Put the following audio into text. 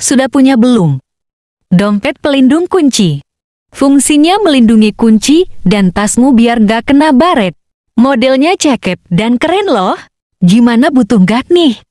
Sudah punya belum? Dompet pelindung kunci. Fungsinya melindungi kunci dan tasmu biar gak kena baret. Modelnya cakep dan keren loh. Gimana butuh gak nih?